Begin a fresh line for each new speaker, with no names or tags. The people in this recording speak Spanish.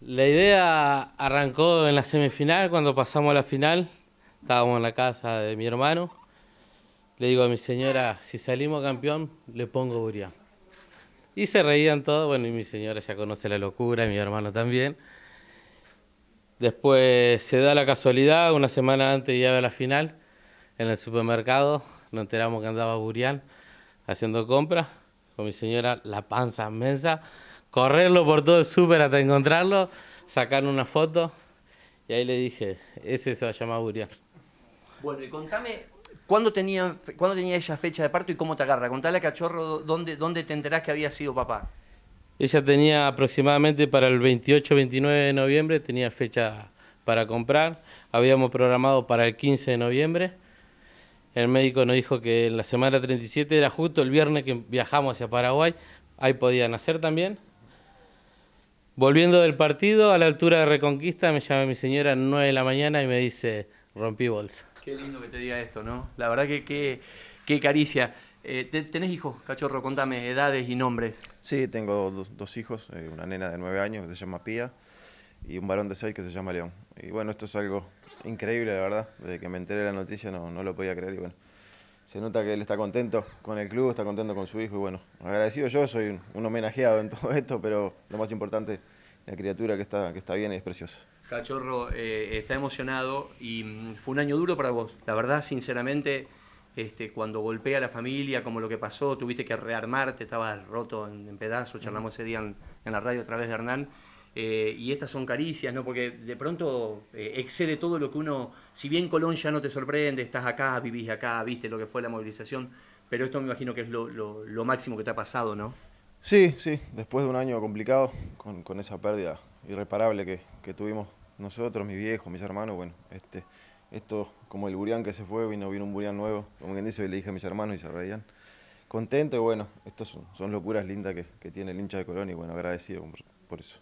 La idea arrancó en la semifinal, cuando pasamos a la final, estábamos en la casa de mi hermano. Le digo a mi señora, si salimos campeón, le pongo Burián. Y se reían todos, bueno, y mi señora ya conoce la locura, y mi hermano también. Después se da la casualidad, una semana antes de a la final, en el supermercado, nos enteramos que andaba Burián haciendo compras, con mi señora la panza inmensa correrlo por todo el súper hasta encontrarlo, sacar una foto. Y ahí le dije, ese se va a Bueno,
y contame, ¿cuándo tenía, ¿cuándo tenía ella fecha de parto y cómo te agarra? Contale a Cachorro dónde, dónde te enterás que había sido papá.
Ella tenía aproximadamente para el 28-29 de noviembre, tenía fecha para comprar. Habíamos programado para el 15 de noviembre. El médico nos dijo que en la semana 37 era justo el viernes que viajamos hacia Paraguay. Ahí podía nacer también. Volviendo del partido, a la altura de Reconquista, me llama mi señora a 9 de la mañana y me dice, rompí bolsa.
Qué lindo que te diga esto, ¿no? La verdad que qué, caricia. Eh, ¿Tenés hijos, cachorro? Contame
edades y nombres. Sí, tengo dos, hijos, eh, una nena de 9 años que se llama Pía y un varón de 6 que se llama León. Y bueno, esto es algo increíble, la verdad. Desde que me enteré de la noticia no, no lo podía creer y bueno, se nota que él está contento con el club, está contento con su hijo y bueno, agradecido yo, soy un, homenajeado en todo esto, pero lo más importante, la criatura que está, que está bien y es preciosa.
Cachorro, eh, está emocionado y mm, fue un año duro para vos. La verdad, sinceramente, este, cuando golpea a la familia, como lo que pasó, tuviste que rearmarte, estabas roto en, pedazos, charlamos ese día en la radio a través de Hernán. Eh, y estas son caricias, ¿no? Porque de pronto eh, excede todo lo que uno, si bien Colón ya no te sorprende, estás acá, vivís acá, viste lo que fue la movilización, pero esto me imagino que es lo, máximo que te ha pasado, ¿no?
Sí, sí, después de un año complicado, con, esa pérdida irreparable que, tuvimos nosotros, mis viejos, mis hermanos, bueno, este, esto como el burián que se fue, vino, vino un burián nuevo, como quien dice, le dije a mis hermanos y se reían. Contento y bueno, estas son, locuras lindas que, tiene el hincha de Colón y bueno, agradecido por eso.